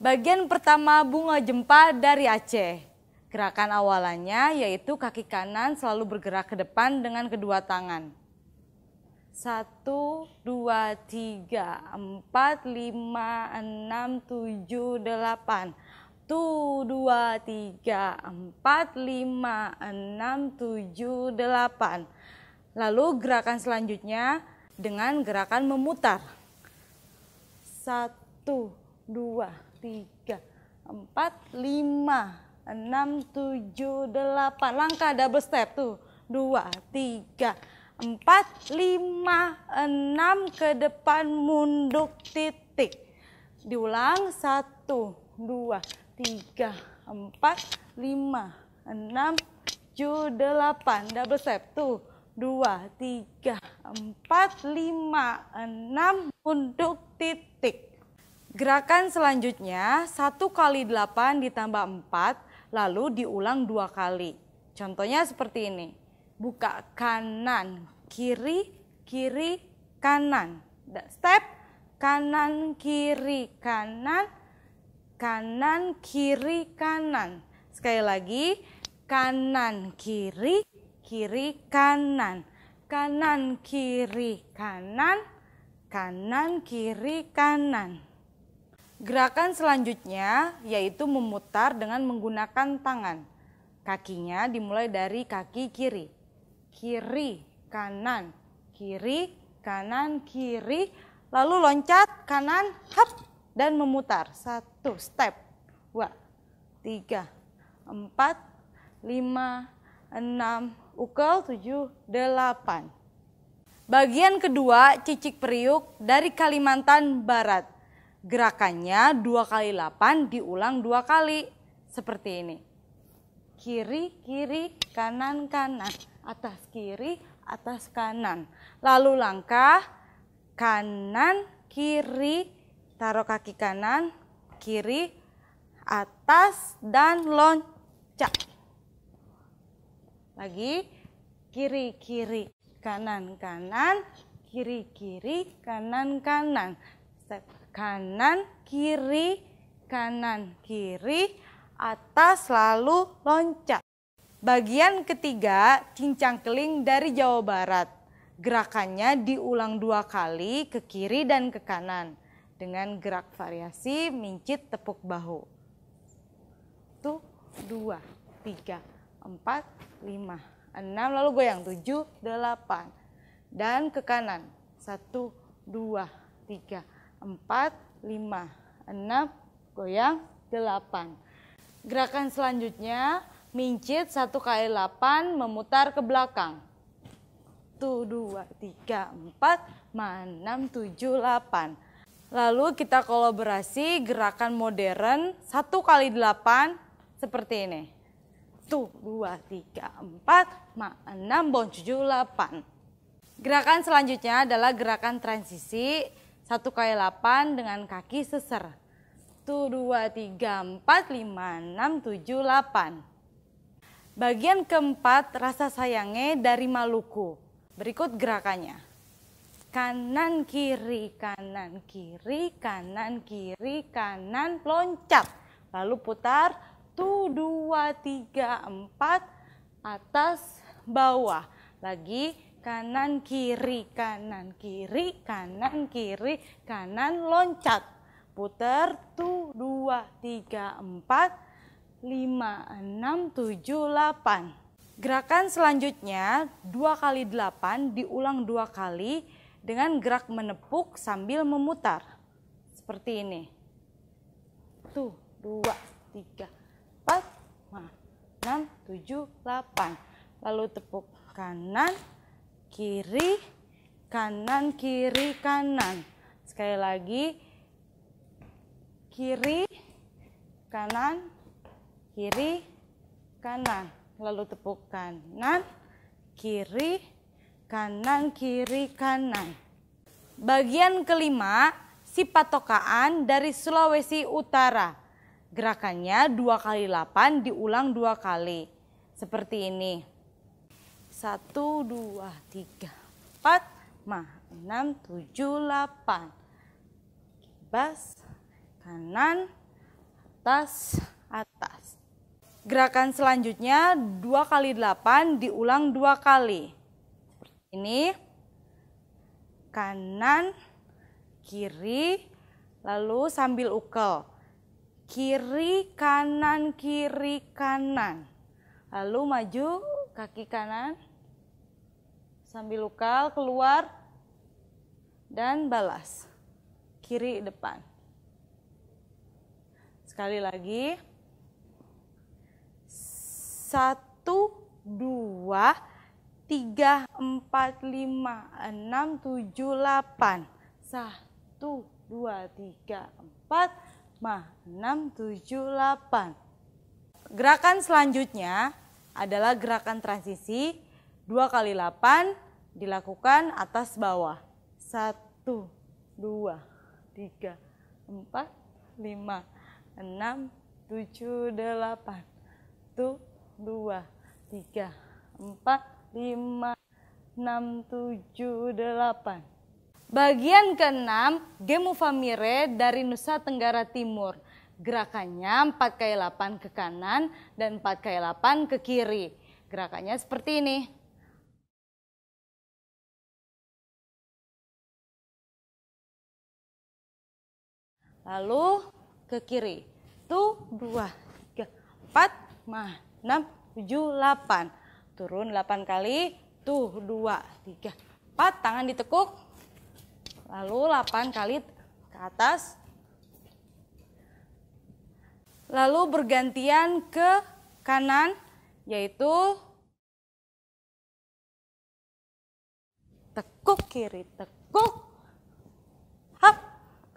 Bagian pertama bunga jempa dari Aceh. Gerakan awalannya yaitu kaki kanan selalu bergerak ke depan dengan kedua tangan. Satu, dua, tiga, empat, lima, enam, tujuh, delapan. Satu, dua, tiga, empat, lima, enam, tujuh, delapan. Lalu gerakan selanjutnya dengan gerakan memutar. Satu, dua, tiga, empat, lima, enam, tujuh, delapan. Langkah double step tuh. Dua, tiga, empat, lima, enam, ke depan munduk titik. Diulang, satu, dua, tiga, empat, lima, enam, tujuh, delapan. Double step tuh. Dua, tiga, empat, lima, enam, munduk titik. Gerakan selanjutnya 1 kali 8 ditambah 4 lalu diulang dua kali. Contohnya seperti ini. Buka kanan, kiri, kiri, kanan. Step kanan, kiri, kanan, kanan, kiri, kanan. Sekali lagi, kanan, kiri, kiri, kanan kanan kiri kanan kanan kiri kanan Gerakan selanjutnya yaitu memutar dengan menggunakan tangan. Kakinya dimulai dari kaki kiri. Kiri, kanan, kiri, kanan, kiri, lalu loncat kanan, hap, dan memutar. Satu step, dua, tiga, empat, lima, enam, ukel, tujuh, delapan. Bagian kedua cicik periuk dari Kalimantan Barat gerakannya 2 kali 8 diulang dua kali seperti ini. Kiri, kiri, kanan, kanan, atas kiri, atas kanan. Lalu langkah kanan, kiri, taruh kaki kanan, kiri, atas dan loncat. Lagi kiri, kiri, kanan, kanan, kiri, kiri, kanan, kanan. Step kanan kiri kanan kiri atas lalu loncat. Bagian ketiga cincang-keling dari Jawa Barat. Gerakannya diulang dua kali ke kiri dan ke kanan dengan gerak variasi mincit tepuk bahu. Tuh, dua, tiga, empat, lima, enam, lalu goyang tujuh, delapan. Dan ke kanan, satu, dua, tiga, 4, 5, 6, goyang, 8. Gerakan selanjutnya, mincit 1 kali 8, memutar ke belakang. 1, 2, 3, 4, 5, 6, 7, 8. Lalu kita kolaborasi gerakan modern 1 kali 8 seperti ini. 1, 2, 3, 4, 5, 6, 7, 8. Gerakan selanjutnya adalah gerakan transisi satu kali 8 dengan kaki seser. 1, dua, tiga, empat, lima, enam, tujuh, delapan. Bagian keempat, rasa sayangnya dari Maluku. Berikut gerakannya. Kanan, kiri, kanan, kiri, kanan, kiri, kanan, loncat. Lalu putar, 1, dua, tiga, empat, atas, bawah. Lagi, kanan kiri kanan kiri kanan kiri kanan loncat putar tuh dua tiga empat lima enam tujuh delapan gerakan selanjutnya dua kali delapan diulang dua kali dengan gerak menepuk sambil memutar seperti ini tuh dua tiga empat lima enam tujuh delapan lalu tepuk kanan kiri, kanan, kiri, kanan. Sekali lagi, kiri, kanan, kiri, kanan. Lalu tepuk kanan, kiri, kanan, kiri, kanan. Bagian kelima, si patokaan dari Sulawesi Utara. Gerakannya dua kali 8 diulang dua kali. Seperti ini. Satu, dua, tiga, empat, ma, enam, tujuh, delapan. bas kanan, atas, atas. Gerakan selanjutnya dua kali delapan diulang dua kali. Ini kanan, kiri, lalu sambil ukel. Kiri, kanan, kiri, kanan. Lalu maju kaki kanan, Sambil lokal keluar dan balas. Kiri depan. Sekali lagi. Satu, dua, tiga, empat, lima, enam, tujuh, delapan. Satu, dua, tiga, empat, lima, enam, tujuh, delapan. Gerakan selanjutnya adalah gerakan transisi 2 kali 8 dilakukan atas bawah. 1, 2, 3, 4, 5, 6, 7, 8, 1, 2, 3, 4, 5, 6, 7, 8. Bagian ke keenam, Gemufamire dari Nusa Tenggara Timur. Gerakannya 4 kali 8 ke kanan dan 4 kali 8 ke kiri. Gerakannya seperti ini. lalu ke kiri. Tuh, dua, tiga, empat, mah, enam, tujuh, delapan. Turun delapan kali. Tuh, dua, tiga, empat. Tangan ditekuk. Lalu delapan kali ke atas. Lalu bergantian ke kanan, yaitu tekuk kiri, tekuk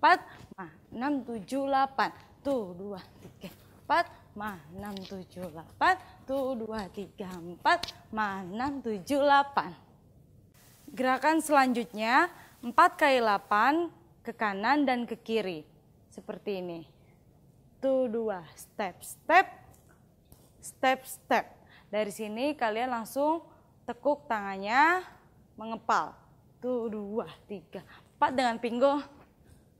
4, 5, enam tujuh delapan tuh dua tiga empat 5, enam tujuh delapan tuh dua tiga empat 5, enam tujuh delapan gerakan selanjutnya 4 kali 8 ke kanan dan ke kiri seperti ini tuh dua step step step step dari sini kalian langsung tekuk tangannya mengepal tuh dua tiga empat dengan pinggul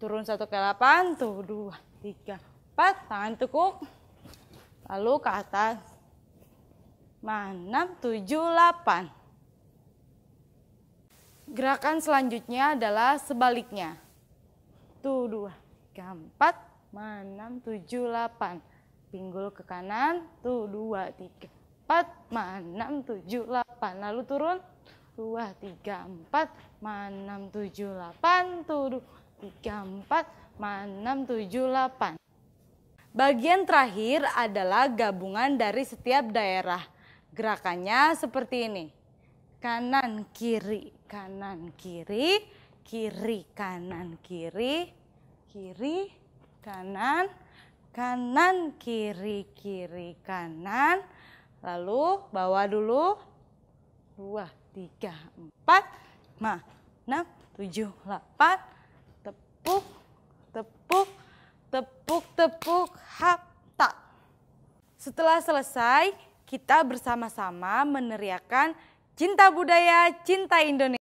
Turun satu ke delapan, tuh dua, tiga, empat, tangan tekuk. Lalu ke atas. Enam, tujuh, delapan. Gerakan selanjutnya adalah sebaliknya. Tuh dua, tiga, empat, enam, tujuh, delapan. Pinggul ke kanan, tuh dua, tiga, empat, enam, tujuh, delapan. Lalu turun, dua, tiga, empat, enam, tujuh, delapan, tuh dua, tiga, empat, enam, tujuh, delapan. Bagian terakhir adalah gabungan dari setiap daerah. Gerakannya seperti ini. Kanan, kiri, kanan, kiri, kiri, kanan, kiri, kiri, kanan, kanan, kiri, kiri, kanan. Lalu bawa dulu. Dua, tiga, empat, lima, enam, tujuh, delapan, tepuk, tepuk, tepuk, tepuk, hak, tak. Setelah selesai, kita bersama-sama meneriakan cinta budaya, cinta Indonesia.